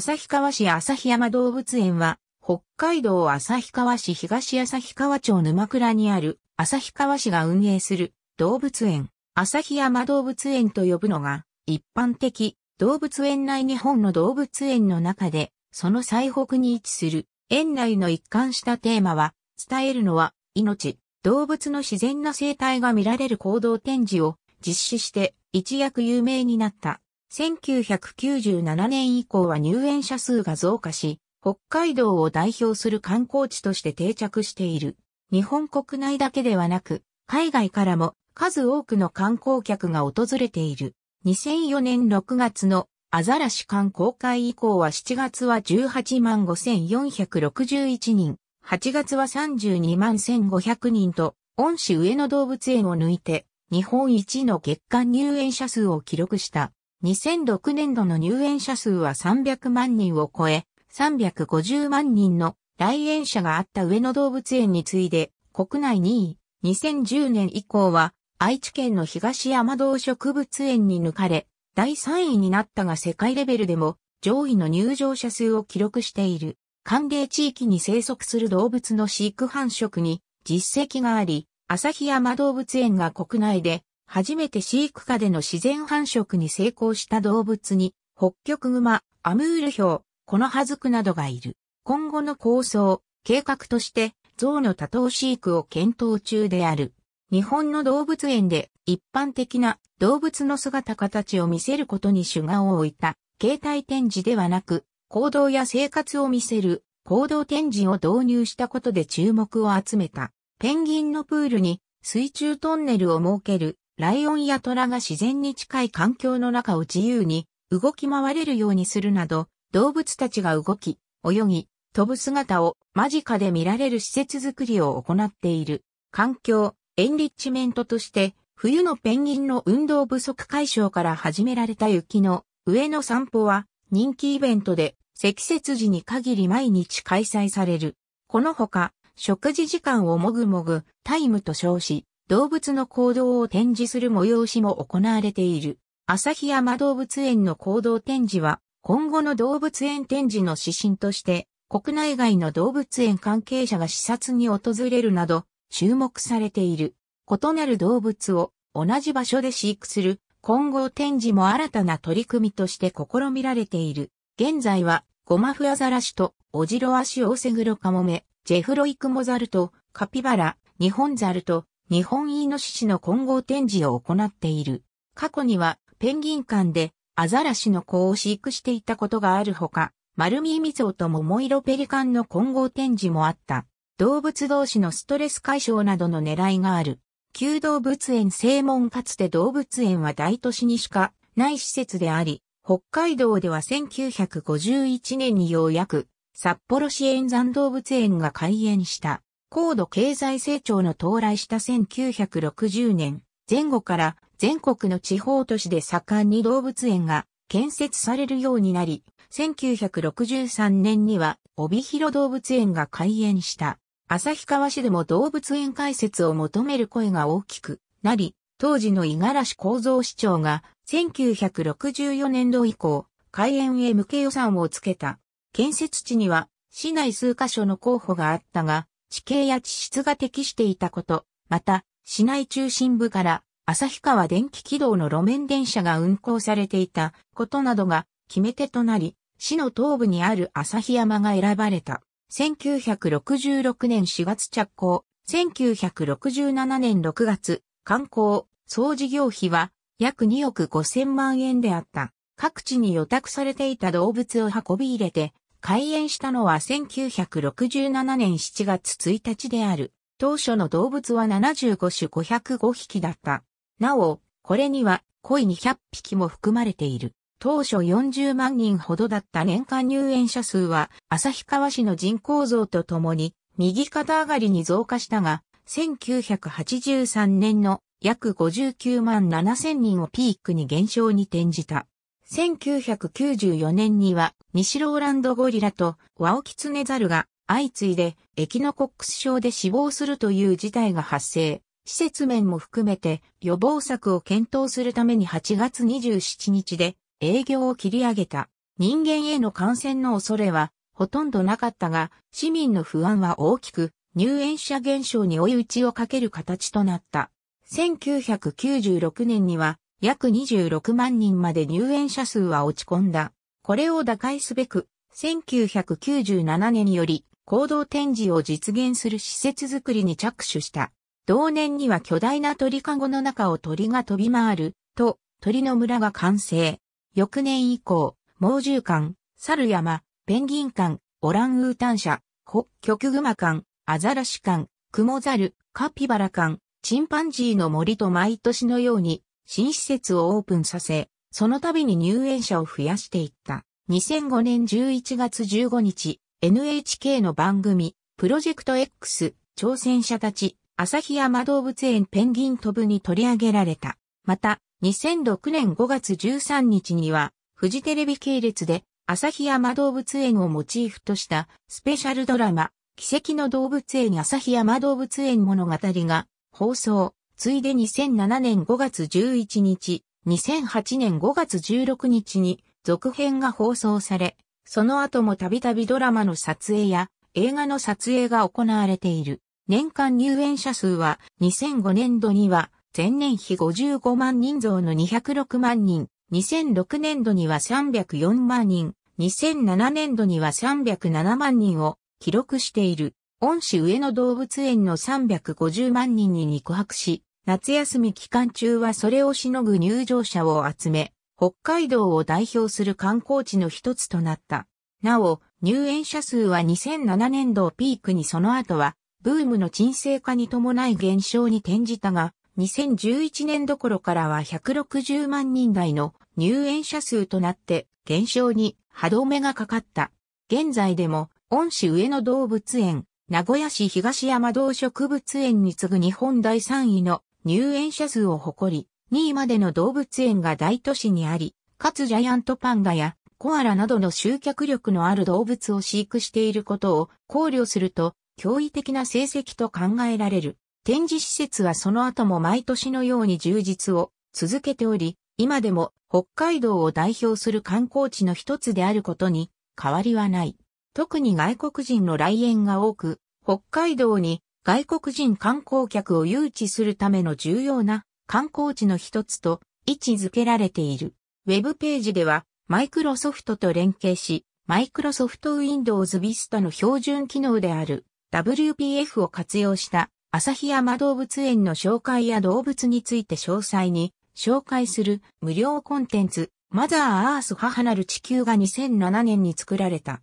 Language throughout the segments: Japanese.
旭川市旭山動物園は、北海道旭川市東旭川町沼倉にある旭川市が運営する動物園、旭山動物園と呼ぶのが一般的動物園内日本の動物園の中で、その最北に位置する園内の一貫したテーマは、伝えるのは命、動物の自然な生態が見られる行動展示を実施して一躍有名になった1997年以降は入園者数が増加し、北海道を代表する観光地として定着している。日本国内だけではなく、海外からも数多くの観光客が訪れている。2004年6月のアザラシ館公開以降は7月は18万5461人、8月は32万1500人と、恩師上野動物園を抜いて、日本一の月間入園者数を記録した。2006年度の入園者数は300万人を超え、350万人の来園者があった上野動物園に次いで国内2位、2010年以降は愛知県の東山動植物園に抜かれ、第3位になったが世界レベルでも上位の入場者数を記録している。寒冷地域に生息する動物の飼育繁殖に実績があり、旭山動物園が国内で初めて飼育下での自然繁殖に成功した動物に、北極熊、アムールヒョウ、コノハズクなどがいる。今後の構想、計画として、象の多頭飼育を検討中である。日本の動物園で一般的な動物の姿形を見せることに主眼を置いた携帯展示ではなく行動や生活を見せる行動展示を導入したことで注目を集めたペンギンのプールに水中トンネルを設けるライオンや虎が自然に近い環境の中を自由に動き回れるようにするなど、動物たちが動き、泳ぎ、飛ぶ姿を間近で見られる施設づくりを行っている。環境、エンリッチメントとして、冬のペンギンの運動不足解消から始められた雪の上の散歩は人気イベントで積雪時に限り毎日開催される。このほか、食事時間をもぐもぐタイムと称し、動物の行動を展示する催しも行われている。旭山動物園の行動展示は、今後の動物園展示の指針として、国内外の動物園関係者が視察に訪れるなど、注目されている。異なる動物を同じ場所で飼育する混合展示も新たな取り組みとして試みられている。現在は、ゴマフアザラシとオジロワシオオセグロカモメ、ジェフロイクモザルとカピバラ、ニホンザルと日本イノシシの混合展示を行っている。過去にはペンギン館でアザラシの子を飼育していたことがあるほか、丸見ゾウと桃色ペリカンの混合展示もあった。動物同士のストレス解消などの狙いがある。旧動物園正門かつて動物園は大都市にしかない施設であり、北海道では1951年にようやく札幌市園山動物園が開園した。高度経済成長の到来した1960年前後から全国の地方都市で盛んに動物園が建設されるようになり、1963年には帯広動物園が開園した。旭川市でも動物園開設を求める声が大きくなり、当時の五十嵐幸三市長が1964年度以降、開園へ向け予算をつけた。建設地には市内数カ所の候補があったが、地形や地質が適していたこと、また、市内中心部から旭川電気軌道の路面電車が運行されていたことなどが決め手となり、市の東部にある旭山が選ばれた。1966年4月着工、1967年6月、観光、総事業費は約2億5 0 0 0万円であった。各地に予託されていた動物を運び入れて、開園したのは1967年7月1日である。当初の動物は75種505匹だった。なお、これには、恋200匹も含まれている。当初40万人ほどだった年間入園者数は、旭川市の人口増とともに、右肩上がりに増加したが、1983年の約59万7 0人をピークに減少に転じた。1994年には、西ローランドゴリラとワオキツネザルが相次いでエキノコックス症で死亡するという事態が発生。施設面も含めて予防策を検討するために8月27日で営業を切り上げた。人間への感染の恐れはほとんどなかったが、市民の不安は大きく入園者減少に追い打ちをかける形となった。1996年には約26万人まで入園者数は落ち込んだ。これを打開すべく、1997年により行動展示を実現する施設づくりに着手した。同年には巨大な鳥かごの中を鳥が飛び回る、と、鳥の村が完成。翌年以降、猛獣館、猿山、ペンギン館、オランウータン社、ホ極熊館、アザラシ館、クモザル、カピバラ館、チンパンジーの森と毎年のように、新施設をオープンさせ、その度に入園者を増やしていった。2005年11月15日、NHK の番組、プロジェクト X、挑戦者たち、旭山動物園ペンギン飛ぶに取り上げられた。また、2006年5月13日には、フジテレビ系列で、旭山動物園をモチーフとしたスペシャルドラマ、奇跡の動物園旭山動物園物語が放送、ついで2007年5月11日、2008年5月16日に続編が放送され、その後もたびたびドラマの撮影や映画の撮影が行われている。年間入園者数は2005年度には前年比55万人増の206万人、2006年度には304万人、2007年度には307万人を記録している。恩師上野動物園の350万人に肉薄し、夏休み期間中はそれをしのぐ入場者を集め、北海道を代表する観光地の一つとなった。なお、入園者数は2007年度をピークにその後は、ブームの沈静化に伴い減少に転じたが、2011年度頃からは160万人台の入園者数となって減少に歯止めがかかった。現在でも、恩師上野動物園、名古屋市東山動植物園に次ぐ日本第3位の入園者数を誇り、2位までの動物園が大都市にあり、かつジャイアントパンダやコアラなどの集客力のある動物を飼育していることを考慮すると、驚異的な成績と考えられる。展示施設はその後も毎年のように充実を続けており、今でも北海道を代表する観光地の一つであることに変わりはない。特に外国人の来園が多く、北海道に外国人観光客を誘致するための重要な観光地の一つと位置づけられている。ウェブページでは、マイクロソフトと連携し、マイクロソフトウィンドウズビスタの標準機能である WPF を活用した旭山動物園の紹介や動物について詳細に紹介する無料コンテンツマザーアース母なる地球が2007年に作られた。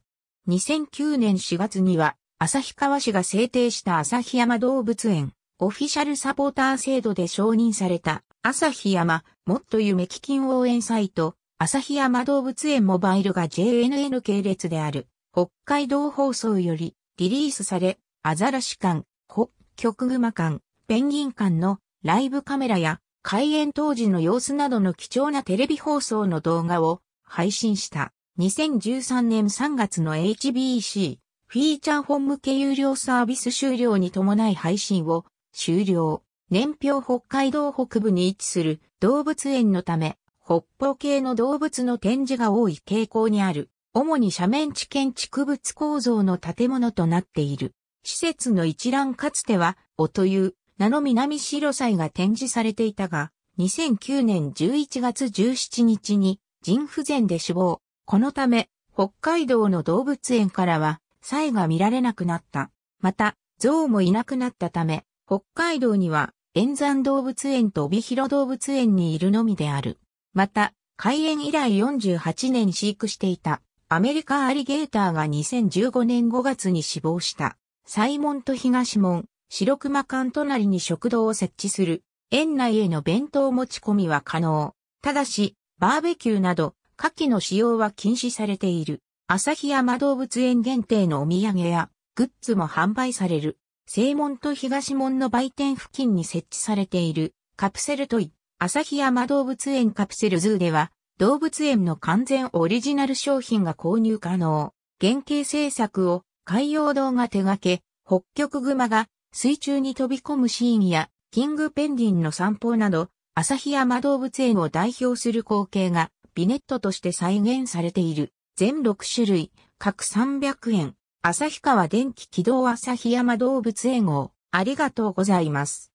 2009年4月には旭川市が制定した旭山動物園、オフィシャルサポーター制度で承認された、旭山、もっと夢基金応援サイト、旭山動物園モバイルが JNN 系列である、北海道放送より、リリースされ、アザラシ館、ホ、極熊館、ペンギン館のライブカメラや開園当時の様子などの貴重なテレビ放送の動画を配信した2013年3月の HBC フィーチャー本向け有料サービス終了に伴い配信を終了。年表北海道北部に位置する動物園のため、北方系の動物の展示が多い傾向にある、主に斜面地建築物構造の建物となっている。施設の一覧かつては、おという名の南白祭が展示されていたが、2009年11月17日に人不全で死亡。このため、北海道の動物園からは、サイが見られなくなった。また、ゾウもいなくなったため、北海道には、円山動物園と帯広動物園にいるのみである。また、開園以来48年飼育していたアメリカアリゲーターが2015年5月に死亡した。サイモンと東門、白熊館隣に食堂を設置する。園内への弁当持ち込みは可能。ただし、バーベキューなど、夏季の使用は禁止されている。旭山動物園限定のお土産やグッズも販売される。正門と東門の売店付近に設置されているカプセルトイ、旭山動物園カプセルズーでは動物園の完全オリジナル商品が購入可能。原型制作を海洋堂が手掛け、北極熊が水中に飛び込むシーンやキングペンギンの散歩など、旭山動物園を代表する光景がビネットとして再現されている。全6種類、各300円。旭川電気軌道旭山動物園をありがとうございます。